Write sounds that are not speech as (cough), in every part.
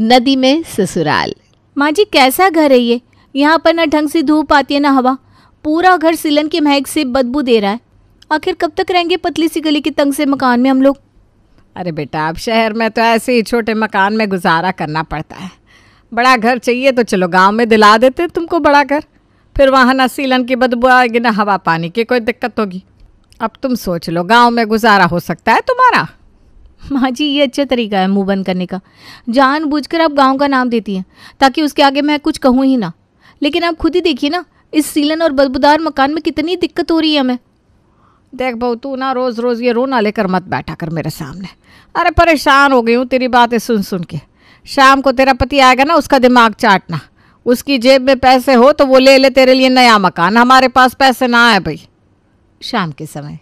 नदी में ससुराल माँ जी कैसा घर है ये यहाँ पर ना ढंग से धूप आती है ना हवा पूरा घर सिलन की महक से बदबू दे रहा है आखिर कब तक रहेंगे पतली सी गली के तंग से मकान में हम लोग अरे बेटा अब शहर में तो ऐसे ही छोटे मकान में गुजारा करना पड़ता है बड़ा घर चाहिए तो चलो गांव में दिला देते तुमको बड़ा घर फिर वहाँ ना सीलन की बदबू आएगी ना हवा पानी की कोई दिक्कत होगी अब तुम सोच लो गांव में गुजारा हो सकता है तुम्हारा माँ जी ये अच्छा तरीका है मुंह बंद करने का जानबूझकर आप गांव का नाम देती हैं ताकि उसके आगे मैं कुछ कहूँ ही ना लेकिन आप खुद ही देखिए ना इस सीलन और बदबूदार मकान में कितनी दिक्कत हो रही है हमें देख बहू तू ना रोज़ रोज़ ये रोना लेकर मत बैठा कर मेरे सामने अरे परेशान हो गई हूँ तेरी बातें सुन सुन के शाम को तेरा पति आएगा ना उसका दिमाग चाटना उसकी जेब में पैसे हो तो वो ले ले तेरे लिए नया मकान हमारे पास पैसे ना आए भाई शाम के समय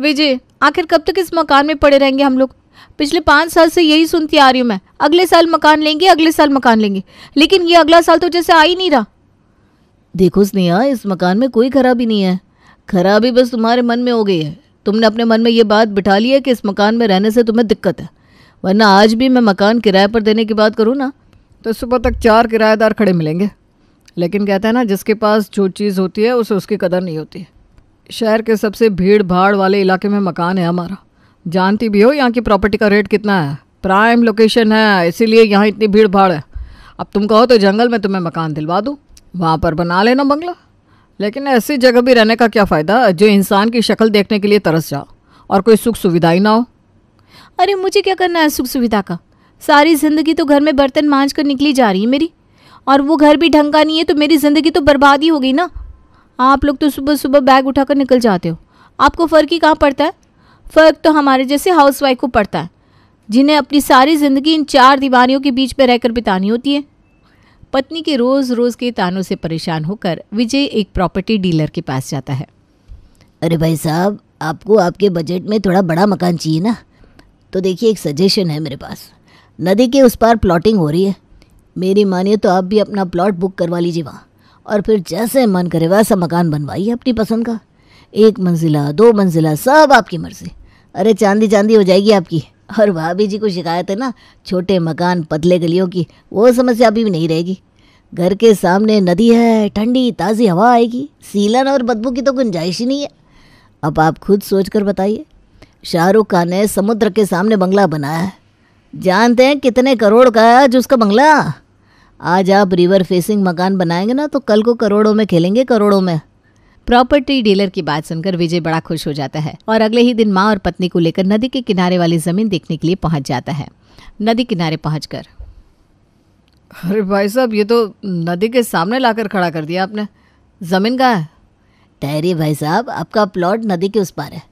विजय आखिर कब तक इस मकान में पड़े रहेंगे हम लोग पिछले पाँच साल से यही सुनती आ रही हूँ मैं अगले साल मकान लेंगे अगले साल मकान लेंगे लेकिन ये अगला साल तो जैसे आ ही नहीं रहा देखो स्नेहा इस मकान में कोई खराबी नहीं है खराबी बस तुम्हारे मन में हो गई है तुमने अपने मन में ये बात बिठा ली है कि इस मकान में रहने से तुम्हें दिक्कत है वरना आज भी मैं मकान किराए पर देने की बात करूँ ना तो सुबह तक चार किराएदार खड़े मिलेंगे लेकिन कहते हैं ना जिसके पास जो चीज़ होती है उसे उसकी कदर नहीं होती है शहर के सबसे भीड़ भाड़ वाले इलाके में मकान है हमारा जानती भी हो यहाँ की प्रॉपर्टी का रेट कितना है प्राइम लोकेशन है इसीलिए यहाँ इतनी भीड़ भाड़ है अब तुम कहो तो जंगल में तुम्हें मकान दिलवा दूँ वहाँ पर बना लेना बंगला लेकिन ऐसी जगह भी रहने का क्या फ़ायदा जो इंसान की शक्ल देखने के लिए तरस जाओ और कोई सुख सुविधा ही ना हो अरे मुझे क्या करना है सुख सुविधा का सारी ज़िंदगी तो घर में बर्तन मांझ कर निकली जा रही है मेरी और वो घर भी ढंग का नहीं है तो मेरी ज़िंदगी तो बर्बाद ही हो गई ना आप लोग तो सुबह सुबह बैग उठाकर निकल जाते हो आपको फ़र्क ही कहाँ पड़ता है फ़र्क तो हमारे जैसे हाउसवाइफ को पड़ता है जिन्हें अपनी सारी ज़िंदगी इन चार दीवारियों के बीच में रहकर बितानी होती है पत्नी के रोज़ रोज़ के तानों से परेशान होकर विजय एक प्रॉपर्टी डीलर के पास जाता है अरे भाई साहब आपको आपके बजट में थोड़ा बड़ा मकान चाहिए ना तो देखिए एक सजेशन है मेरे पास नदी के उस पार प्लॉटिंग हो रही है मेरी मानिए तो आप भी अपना प्लॉट बुक करवा लीजिए वहाँ और फिर जैसे मन करे वैसा मकान बनवाइए अपनी पसंद का एक मंजिला दो मंजिला सब आपकी मर्जी अरे चांदी चांदी हो जाएगी आपकी और भाभी जी को शिकायत है ना छोटे मकान पतले गलियों की वो समस्या अभी भी नहीं रहेगी घर के सामने नदी है ठंडी ताज़ी हवा आएगी सीलन और बदबू की तो गुंजाइश ही नहीं है अब आप खुद सोच कर बताइए शाहरुख खान ने समुद्र के सामने बंगला बनाया है जानते हैं कितने करोड़ का है आज उसका बंगला आज आप रिवर फेसिंग मकान बनाएंगे ना तो कल को करोड़ों में खेलेंगे करोड़ों में प्रॉपर्टी डीलर की बात सुनकर विजय बड़ा खुश हो जाता है और अगले ही दिन माँ और पत्नी को लेकर नदी के किनारे वाली जमीन देखने के लिए पहुंच जाता है नदी किनारे पहुंचकर अरे भाई साहब ये तो नदी के सामने लाकर खड़ा कर दिया आपने जमीन कहाँ है ठहरिए भाई साहब आपका प्लॉट नदी के उस पार है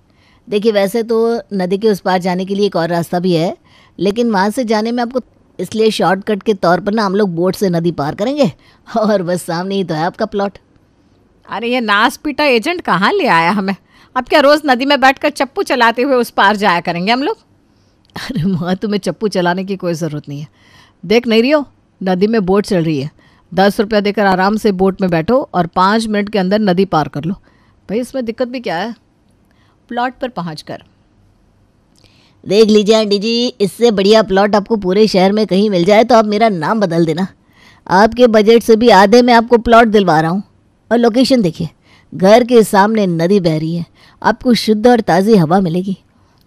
देखिए वैसे तो नदी के उस पार जाने के लिए एक और रास्ता भी है लेकिन वहाँ से जाने में आपको इसलिए शॉर्टकट के तौर पर ना हम लोग बोट से नदी पार करेंगे और बस सामने ही तो है आपका प्लॉट अरे ये नास पीटा एजेंट कहाँ ले आया हमें अब क्या रोज़ नदी में बैठकर चप्पू चलाते हुए उस पार जाया करेंगे हम लोग अरे माँ तुम्हें चप्पू चलाने की कोई ज़रूरत नहीं है देख नहीं रही हो नदी में बोट चल रही है दस रुपया देकर आराम से बोट में बैठो और पाँच मिनट के अंदर नदी पार कर लो भाई इसमें दिक्कत भी क्या है प्लॉट पर पहुँच कर देख लीजिए आंटी जी इससे बढ़िया प्लॉट आपको पूरे शहर में कहीं मिल जाए तो आप मेरा नाम बदल देना आपके बजट से भी आधे में आपको प्लॉट दिलवा रहा हूँ और लोकेशन देखिए घर के सामने नदी बह रही है आपको शुद्ध और ताज़ी हवा मिलेगी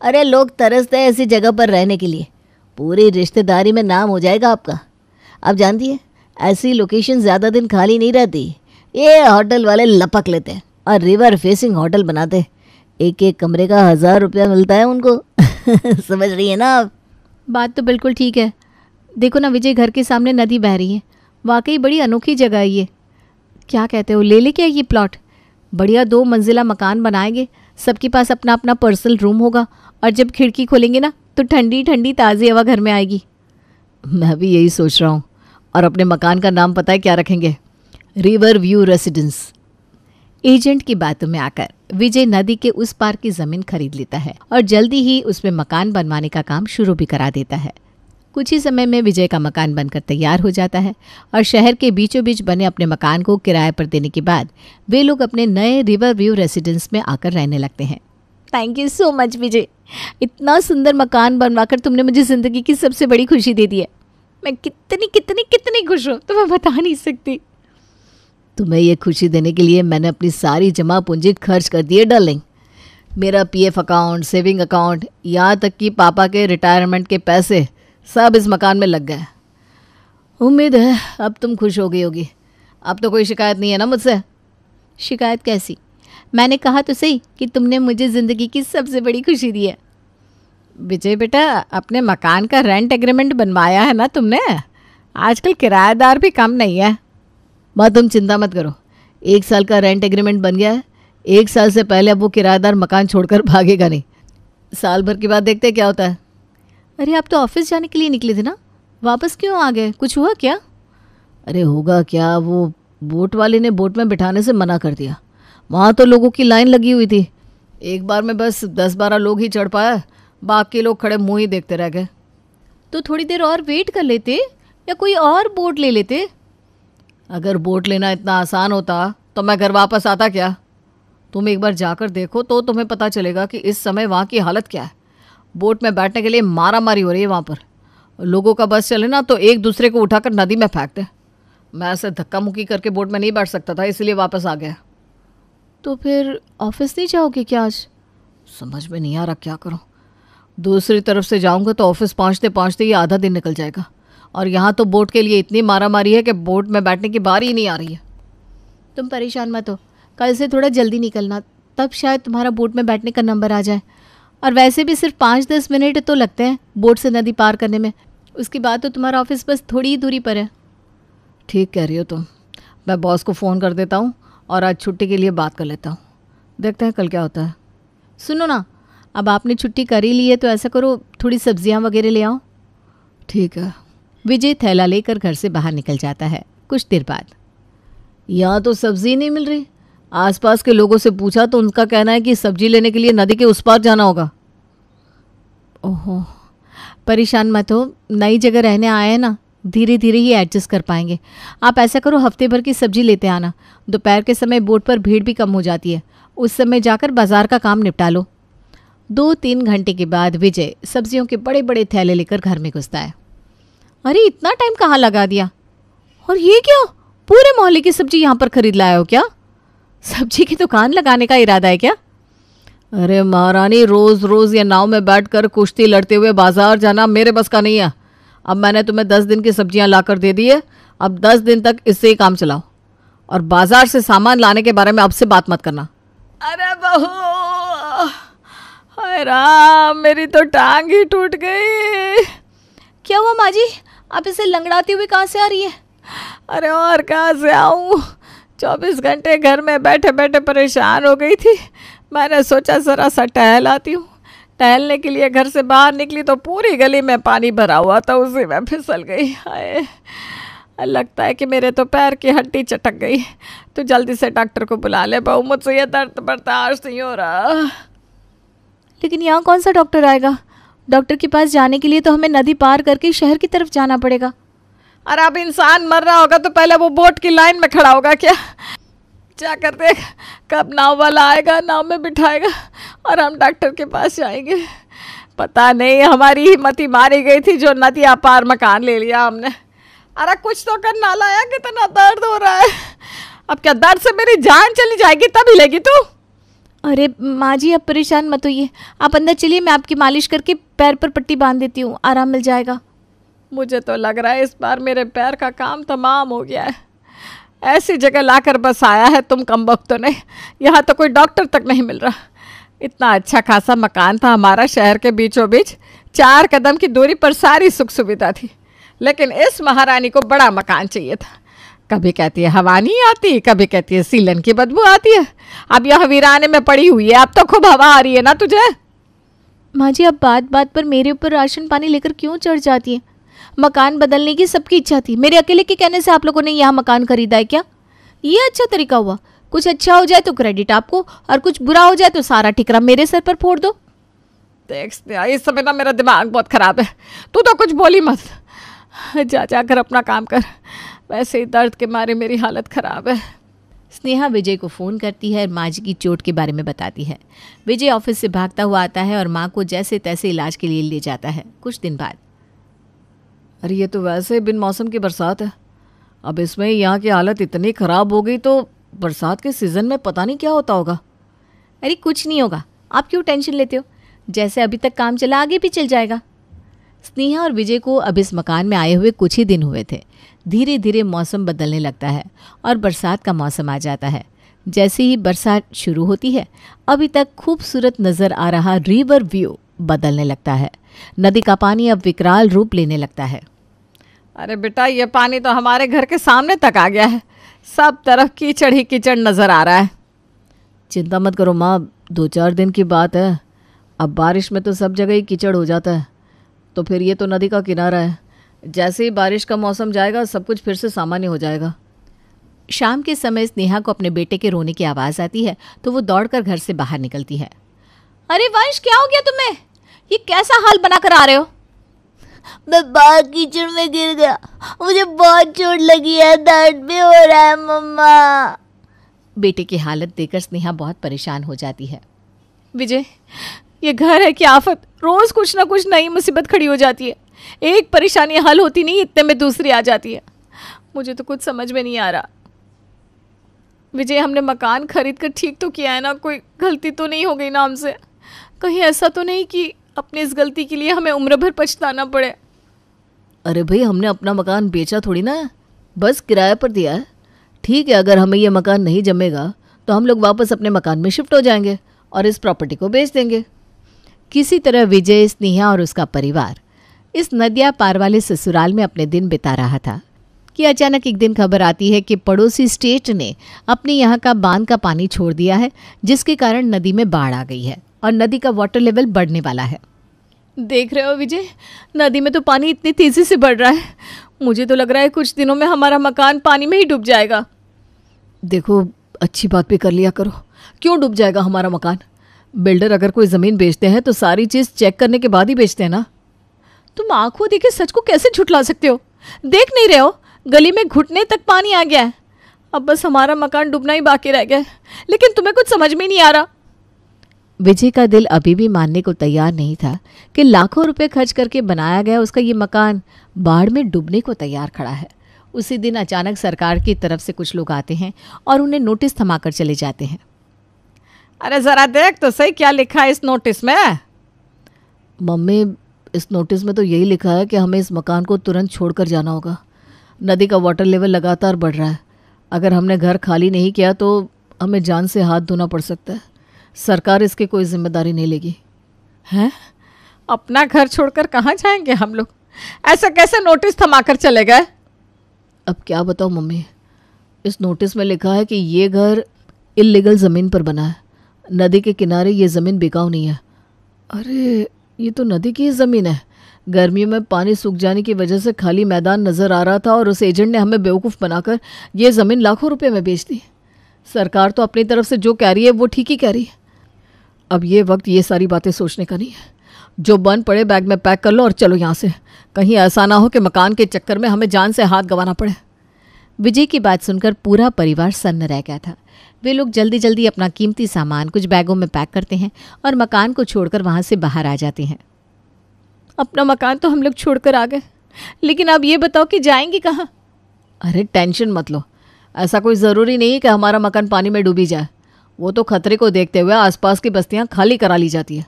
अरे लोग तरसते हैं ऐसी जगह पर रहने के लिए पूरी रिश्तेदारी में नाम हो जाएगा आपका आप जानती है ऐसी लोकेशन ज़्यादा दिन खाली नहीं रहती ये होटल वाले लपक लेते हैं और रिवर फेसिंग होटल बनाते एक एक कमरे का हज़ार रुपया मिलता है उनको (laughs) (laughs) समझ रही है ना आप बात तो बिल्कुल ठीक है देखो ना विजय घर के सामने नदी बह रही है वाकई बड़ी अनोखी जगह है ये क्या कहते हो ले ले क्या ये प्लॉट बढ़िया दो मंजिला मकान बनाएंगे सबके पास अपना अपना पर्सनल रूम होगा और जब खिड़की खोलेंगे ना तो ठंडी ठंडी ताज़ी हवा घर में आएगी मैं भी यही सोच रहा हूँ और अपने मकान का नाम पता है क्या रखेंगे रिवर व्यू रेसिडेंस एजेंट की बातों में आकर विजय नदी के उस पार की जमीन खरीद लेता है और जल्दी ही उसमें मकान बनवाने का काम शुरू भी करा देता है कुछ ही समय में विजय का मकान बनकर तैयार हो जाता है और शहर के बीचों बीच बने अपने मकान को किराए पर देने के बाद वे लोग अपने नए रिवर व्यू रेसिडेंस में आकर रहने लगते हैं thank you so much Vijay इतना सुंदर मकान बनवाकर तुमने मुझे ज़िंदगी की सबसे बड़ी खुशी दे दी है मैं कितनी कितनी कितनी खुश हूँ तुम्हें तो बता नहीं सकती तुम्हें यह खुशी देने के लिए मैंने अपनी सारी जमा पूंजी खर्च कर दी है डार्लिंग मेरा पीएफ अकाउंट सेविंग अकाउंट यहाँ तक कि पापा के रिटायरमेंट के पैसे सब इस मकान में लग गए उम्मीद है अब तुम खुश हो गई होगी अब तो कोई शिकायत नहीं है ना मुझसे शिकायत कैसी मैंने कहा तो सही कि तुमने मुझे ज़िंदगी की सबसे बड़ी खुशी दी है विजय बेटा अपने मकान का रेंट एग्रीमेंट बनवाया है ना तुमने आजकल किराएदार भी कम नहीं है माँ तुम चिंता मत करो एक साल का रेंट एग्रीमेंट बन गया है एक साल से पहले अब वो किराएदार मकान छोड़कर भागेगा नहीं साल भर के बाद देखते हैं क्या होता है अरे आप तो ऑफिस जाने के लिए निकले थे ना वापस क्यों आ गए कुछ हुआ क्या अरे होगा क्या वो बोट वाले ने बोट में बिठाने से मना कर दिया वहाँ तो लोगों की लाइन लगी हुई थी एक बार में बस दस बारह लोग ही चढ़ पाए बाकी लोग खड़े मुँह ही देखते रह गए तो थोड़ी देर और वेट कर लेते या कोई और बोट ले लेते अगर बोट लेना इतना आसान होता तो मैं घर वापस आता क्या तुम एक बार जाकर देखो तो तुम्हें पता चलेगा कि इस समय वहाँ की हालत क्या है बोट में बैठने के लिए मारा मारी हो रही है वहाँ पर लोगों का बस चले ना तो एक दूसरे को उठाकर नदी में फेंक दे मैं ऐसे धक्का मुक्की करके बोट में नहीं बैठ सकता था इसलिए वापस आ गया तो फिर ऑफिस नहीं जाओगे क्या आज समझ में नहीं आ रहा क्या करूँ दूसरी तरफ से जाऊँगा तो ऑफिस पहुँचते पहुँचते ही आधा दिन निकल जाएगा और यहाँ तो बोट के लिए इतनी मारा मारी है कि बोट में बैठने की बारी ही नहीं आ रही है तुम परेशान मत हो कल से थोड़ा जल्दी निकलना तब शायद तुम्हारा बोट में बैठने का नंबर आ जाए और वैसे भी सिर्फ पाँच दस मिनट तो लगते हैं बोट से नदी पार करने में उसके बाद तो तुम्हारा ऑफिस बस थोड़ी ही दूरी पर है ठीक कह रही हो तुम मैं बॉस को फ़ोन कर देता हूँ और आज छुट्टी के लिए बात कर लेता हूँ देखते हैं कल क्या होता है सुनो ना अब आपने छुट्टी कर ही ली है तो ऐसा करो थोड़ी सब्जियाँ वगैरह ले आओ ठीक है विजय थैला लेकर घर से बाहर निकल जाता है कुछ देर बाद यहाँ तो सब्जी नहीं मिल रही आसपास के लोगों से पूछा तो उनका कहना है कि सब्जी लेने के लिए नदी के उस पार जाना होगा ओहो परेशान मत हो नई जगह रहने आए हैं ना धीरे धीरे ही एडजस्ट कर पाएंगे आप ऐसा करो हफ्ते भर की सब्जी लेते आना दोपहर के समय बोट पर भीड़ भी कम हो जाती है उस समय जाकर बाजार का काम निपटा लो दो तीन घंटे के बाद विजय सब्जियों के बड़े बड़े थैले लेकर घर में घुसता है अरे इतना टाइम कहाँ लगा दिया और ये क्या पूरे मोहल्ले की सब्जी यहाँ पर खरीद लाया हो क्या सब्जी की दुकान लगाने का इरादा है क्या अरे महारानी रोज़ रोज़ ये नाव में बैठकर कुश्ती लड़ते हुए बाजार जाना मेरे बस का नहीं है अब मैंने तुम्हें दस दिन की सब्जियां लाकर दे दी है अब दस दिन तक इससे ही काम चलाओ और बाजार से सामान लाने के बारे में अब से बात मत करना अरे बहू अरे राम मेरी तो टांग ही टूट गई क्या हुआ माँ जी आप इसे लंगड़ाती हुई कहाँ से आ रही है अरे और कहाँ से आऊँ चौबीस घंटे घर में बैठे बैठे परेशान हो गई थी मैंने सोचा ज़रा सा टहल आती हूँ टहलने के लिए घर से बाहर निकली तो पूरी गली में पानी भरा हुआ था उसी में फिसल गई आए लगता है कि मेरे तो पैर की हड्डी चटक गई तो जल्दी से डॉक्टर को बुला ले बहू मुझसे यह दर्द बर्दाश्त नहीं हो रहा लेकिन यहाँ कौन सा डॉक्टर आएगा डॉक्टर के पास जाने के लिए तो हमें नदी पार करके शहर की तरफ जाना पड़ेगा अरे अब इंसान मर रहा होगा तो पहले वो बोट की लाइन में खड़ा होगा क्या क्या कर देगा कब नाव वाला आएगा नाव में बिठाएगा और हम डॉक्टर के पास जाएंगे पता नहीं हमारी हिम्मत ही मारी गई थी जो नदी अपार मकान ले लिया हमने अरे कुछ तो ना लाया कितना दर्द हो रहा है अब क्या दर्द से मेरी जान चली जाएगी तब हिलेगी तू अरे माँ जी आप परेशान मत होइए आप अंदर चलिए मैं आपकी मालिश करके पैर पर पट्टी बांध देती हूँ आराम मिल जाएगा मुझे तो लग रहा है इस बार मेरे पैर का काम तमाम हो गया है ऐसी जगह लाकर बस आया है तुम कम वक्त तो ने यहाँ तो कोई डॉक्टर तक नहीं मिल रहा इतना अच्छा खासा मकान था हमारा शहर के बीचों बीच चार कदम की दूरी पर सारी सुख सुविधा थी लेकिन इस महारानी को बड़ा मकान चाहिए था कभी कहती है हवा नहीं आती कभी कहती है सीलन की बदबू आती है अब यह वीराने में पड़ी हुई है अब तो खूब हवा आ रही है ना तुझे माँ जी अब बात बात पर मेरे ऊपर राशन पानी लेकर क्यों चढ़ जाती है मकान बदलने की सबकी इच्छा थी मेरे अकेले के कहने से आप लोगों ने यह मकान खरीदा है क्या ये अच्छा तरीका हुआ कुछ अच्छा हो जाए तो क्रेडिट आपको और कुछ बुरा हो जाए तो सारा ठिकरा मेरे सर पर फोड़ दो देख इस समय ना मेरा दिमाग बहुत ख़राब है तू तो कुछ बोली मत जा जाकर अपना काम कर वैसे ही दर्द के मारे मेरी हालत ख़राब है स्नेहा विजय को फ़ोन करती है और माँ जी की चोट के बारे में बताती है विजय ऑफिस से भागता हुआ आता है और माँ को जैसे तैसे इलाज के लिए ले जाता है कुछ दिन बाद अरे ये तो वैसे बिन मौसम की बरसात है अब इसमें यहाँ की हालत इतनी ख़राब हो गई तो बरसात के सीज़न में पता नहीं क्या होता होगा अरे कुछ नहीं होगा आप क्यों टेंशन लेते हो जैसे अभी तक काम चला आगे भी चल जाएगा स्नेहा और विजय को अब इस मकान में आए हुए कुछ ही दिन हुए थे धीरे धीरे मौसम बदलने लगता है और बरसात का मौसम आ जाता है जैसे ही बरसात शुरू होती है अभी तक खूबसूरत नज़र आ रहा रिवर व्यू बदलने लगता है नदी का पानी अब विकराल रूप लेने लगता है अरे बेटा ये पानी तो हमारे घर के सामने तक आ गया है सब तरफ कीचड़ ही कीचड़ नज़र आ रहा है चिंता मत करो माँ दो चार दिन की बात है अब बारिश में तो सब जगह ही कीचड़ हो जाता है तो फिर ये तो नदी का किनारा है जैसे ही बारिश का मौसम जाएगा सब कुछ फिर से सामान्य हो जाएगा शाम के समय स्नेहा को अपने बेटे के रोने की आवाज़ आती है तो वो दौड़कर घर से बाहर निकलती है अरे वंश क्या हो गया तुम्हें ये कैसा हाल बनाकर आ रहे हो मैं बाहर कीचड़ में गिर गया मुझे बहुत चोट लगी है दर्द भी हो रहा है मम्मा बेटे की हालत देखकर स्नेहा बहुत परेशान हो जाती है विजय ये घर है क्या आफत रोज़ कुछ ना कुछ नई मुसीबत खड़ी हो जाती है एक परेशानी हल होती नहीं इतने में दूसरी आ जाती है मुझे तो कुछ समझ में नहीं आ रहा विजय हमने मकान खरीद कर ठीक तो किया है ना कोई गलती तो नहीं हो गई ना हमसे कहीं ऐसा तो नहीं कि अपनी इस गलती के लिए हमें उम्र भर पछताना पड़े अरे भाई हमने अपना मकान बेचा थोड़ी ना बस किराए पर दिया है ठीक है अगर हमें यह मकान नहीं जमेगा तो हम लोग वापस अपने मकान में शिफ्ट हो जाएंगे और इस प्रॉपर्टी को बेच देंगे किसी तरह विजय स्नेहा और उसका परिवार इस नदिया पार वाले ससुराल में अपने दिन बिता रहा था कि अचानक एक दिन खबर आती है कि पड़ोसी स्टेट ने अपने यहाँ का बांध का पानी छोड़ दिया है जिसके कारण नदी में बाढ़ आ गई है और नदी का वाटर लेवल बढ़ने वाला है देख रहे हो विजय नदी में तो पानी इतनी तेज़ी से बढ़ रहा है मुझे तो लग रहा है कुछ दिनों में हमारा मकान पानी में ही डूब जाएगा देखो अच्छी बात भी कर लिया करो क्यों डूब जाएगा हमारा मकान बिल्डर अगर कोई ज़मीन बेचते हैं तो सारी चीज़ चेक करने के बाद ही बेचते हैं ना तुम आंखों देखे सच को कैसे झुटला सकते हो देख नहीं रहे हो गली में घुटने तक पानी आ गया है अब बस हमारा मकान डूबना ही बाकी रह गया लेकिन तुम्हें कुछ समझ में नहीं आ रहा विजय का दिल अभी भी मानने को तैयार नहीं था कि लाखों रुपए खर्च करके बनाया गया उसका ये मकान बाढ़ में डूबने को तैयार खड़ा है उसी दिन अचानक सरकार की तरफ से कुछ लोग आते हैं और उन्हें नोटिस थमाकर चले जाते हैं अरे जरा देख तो सही क्या लिखा है इस नोटिस में मम्मी इस नोटिस में तो यही लिखा है कि हमें इस मकान को तुरंत छोड़कर जाना होगा नदी का वाटर लेवल लगातार बढ़ रहा है अगर हमने घर खाली नहीं किया तो हमें जान से हाथ धोना पड़ सकता है सरकार इसकी कोई जिम्मेदारी नहीं लेगी है अपना घर छोड़कर कहाँ जाएंगे हम लोग ऐसा कैसे नोटिस थमा कर चले गए अब क्या बताओ मम्मी इस नोटिस में लिखा है कि ये घर इलीगल ज़मीन पर बना है नदी के किनारे ये ज़मीन बिकाऊ नहीं है अरे ये तो नदी की ज़मीन है गर्मियों में पानी सूख जाने की वजह से खाली मैदान नज़र आ रहा था और उस एजेंट ने हमें बेवकूफ़ बनाकर ये ज़मीन लाखों रुपए में बेच दी सरकार तो अपनी तरफ से जो कह रही है वो ठीक ही कह रही है अब ये वक्त ये सारी बातें सोचने का नहीं है जो बन पड़े बैग में पैक कर लो और चलो यहाँ से कहीं ऐसा ना हो कि मकान के चक्कर में हमें जान से हाथ गंवाना पड़े विजय की बात सुनकर पूरा परिवार सन्न रह गया था वे लोग जल्दी जल्दी अपना कीमती सामान कुछ बैगों में पैक करते हैं और मकान को छोड़कर वहाँ से बाहर आ जाते हैं अपना मकान तो हम लोग छोड़कर आ गए लेकिन आप ये बताओ कि जाएंगे कहाँ अरे टेंशन मत लो ऐसा कोई ज़रूरी नहीं कि हमारा मकान पानी में डूबी जाए वो तो खतरे को देखते हुए आसपास की बस्तियाँ खाली करा ली जाती है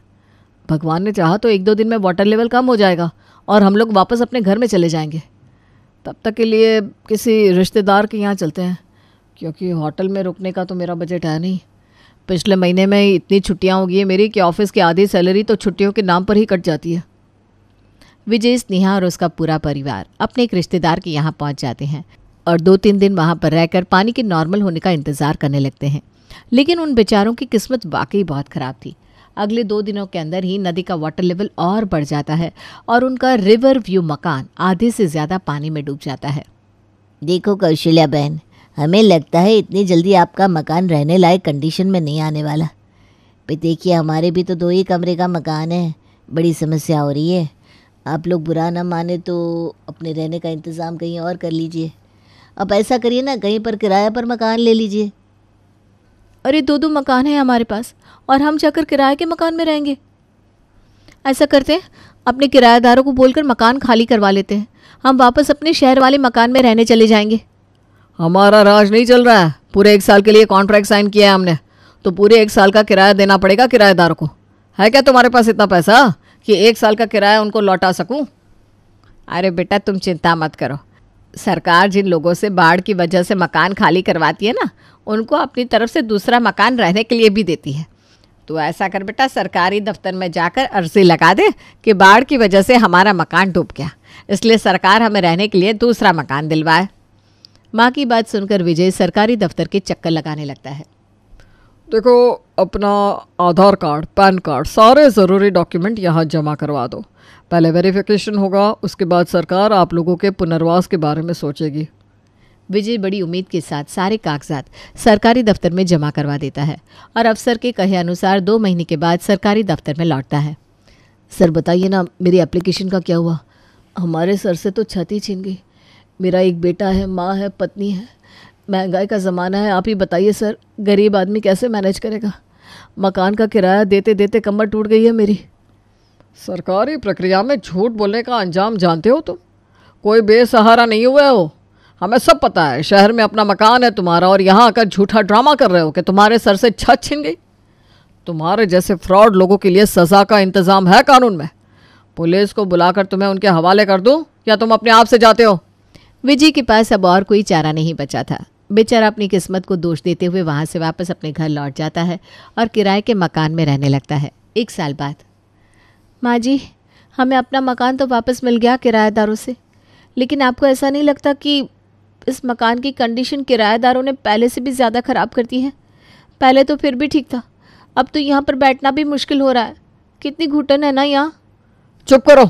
भगवान ने चाहा तो एक दो दिन में वाटर लेवल कम हो जाएगा और हम लोग वापस अपने घर में चले जाएंगे तब तक के लिए किसी रिश्तेदार के यहाँ चलते हैं क्योंकि होटल में रुकने का तो मेरा बजट है नहीं पिछले महीने में इतनी छुट्टियाँ हो गई है मेरी कि ऑफिस की आधी सैलरी तो छुट्टियों के नाम पर ही कट जाती है विजय स्नेहा और उसका पूरा परिवार अपने एक रिश्तेदार के यहाँ पहुँच जाते हैं और दो तीन दिन वहाँ पर रहकर पानी के नॉर्मल होने का इंतज़ार करने लगते हैं लेकिन उन बेचारों की किस्मत वाकई बहुत ख़राब थी अगले दो दिनों के अंदर ही नदी का वाटर लेवल और बढ़ जाता है और उनका रिवर व्यू मकान आधे से ज़्यादा पानी में डूब जाता है देखो कौशल्या बहन हमें लगता है इतनी जल्दी आपका मकान रहने लायक कंडीशन में नहीं आने वाला भाई देखिए हमारे भी तो दो ही कमरे का मकान है बड़ी समस्या हो रही है आप लोग बुरा ना माने तो अपने रहने का इंतज़ाम कहीं और कर लीजिए अब ऐसा करिए ना कहीं पर किराया पर मकान ले लीजिए अरे दो दो मकान है हमारे पास और हम जाकर किराए के मकान में रहेंगे ऐसा करते हैं अपने किराएदारों को बोलकर मकान खाली करवा लेते हैं हम वापस अपने शहर वाले मकान में रहने चले जाएंगे हमारा राज नहीं चल रहा है पूरे एक साल के लिए कॉन्ट्रैक्ट साइन किया है हमने तो पूरे एक साल का किराया देना पड़ेगा किराएदार को है क्या तुम्हारे पास इतना पैसा कि एक साल का किराया उनको लौटा सकूं? अरे बेटा तुम चिंता मत करो सरकार जिन लोगों से बाढ़ की वजह से मकान खाली करवाती है ना उनको अपनी तरफ से दूसरा मकान रहने के लिए भी देती है तो ऐसा कर बेटा सरकारी दफ्तर में जाकर अर्जी लगा दे कि बाढ़ की वजह से हमारा मकान डूब गया इसलिए सरकार हमें रहने के लिए दूसरा मकान दिलवाए माँ की बात सुनकर विजय सरकारी दफ्तर के चक्कर लगाने लगता है देखो अपना आधार कार्ड पैन कार्ड सारे ज़रूरी डॉक्यूमेंट यहाँ जमा करवा दो पहले वेरिफिकेशन होगा उसके बाद सरकार आप लोगों के पुनर्वास के बारे में सोचेगी विजय बड़ी उम्मीद के साथ सारे कागजात सरकारी दफ्तर में जमा करवा देता है और अफसर के कहे अनुसार दो महीने के बाद सरकारी दफ्तर में लौटता है सर बताइए ना मेरी एप्लीकेशन का क्या हुआ हमारे सर से तो छत ही छीन गई मेरा एक बेटा है माँ है पत्नी है महंगाई का ज़माना है आप ही बताइए सर गरीब आदमी कैसे मैनेज करेगा मकान का किराया देते देते कमर टूट गई है मेरी सरकारी प्रक्रिया में झूठ बोलने का अंजाम जानते हो तुम तो? कोई बेसहारा नहीं हुआ हो हमें सब पता है शहर में अपना मकान है तुम्हारा और यहाँ आकर झूठा ड्रामा कर रहे हो कि तुम्हारे सर से छत छिन गई तुम्हारे जैसे फ्रॉड लोगों के लिए सज़ा का इंतज़ाम है कानून में पुलिस को बुलाकर तुम्हें उनके हवाले कर दूँ या तुम अपने आप से जाते हो विजय के पास अब और कोई चारा नहीं बचा था बेचारा अपनी किस्मत को दोष देते हुए वहाँ से वापस अपने घर लौट जाता है और किराए के मकान में रहने लगता है एक साल बाद माँ जी हमें अपना मकान तो वापस मिल गया किराएदारों से लेकिन आपको ऐसा नहीं लगता कि इस मकान की कंडीशन किराएदारों ने पहले से भी ज़्यादा ख़राब कर दी है पहले तो फिर भी ठीक था अब तो यहाँ पर बैठना भी मुश्किल हो रहा है कितनी घुटन है ना यहाँ चुप करो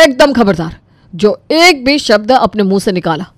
एकदम खबरदार जो एक भी शब्द अपने मुंह से निकाला